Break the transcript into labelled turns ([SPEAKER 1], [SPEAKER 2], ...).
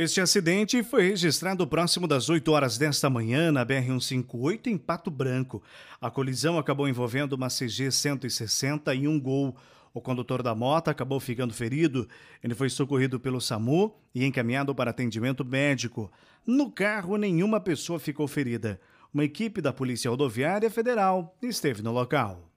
[SPEAKER 1] Este acidente foi registrado próximo das 8 horas desta manhã na BR-158 em Pato Branco. A colisão acabou envolvendo uma CG 160 e um Gol. O condutor da moto acabou ficando ferido. Ele foi socorrido pelo SAMU e encaminhado para atendimento médico. No carro, nenhuma pessoa ficou ferida. Uma equipe da Polícia Rodoviária Federal esteve no local.